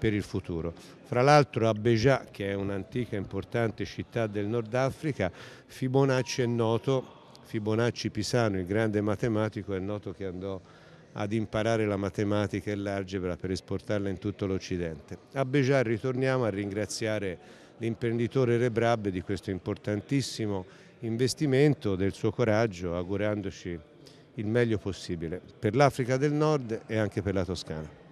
per il futuro. Fra l'altro a Beja, che è un'antica e importante città del Nord Africa, Fibonacci è noto, Fibonacci Pisano, il grande matematico, è noto che andò ad imparare la matematica e l'algebra per esportarla in tutto l'Occidente. A Beja ritorniamo a ringraziare l'imprenditore Rebrab di questo importantissimo investimento, del suo coraggio, augurandoci il meglio possibile per l'Africa del Nord e anche per la Toscana.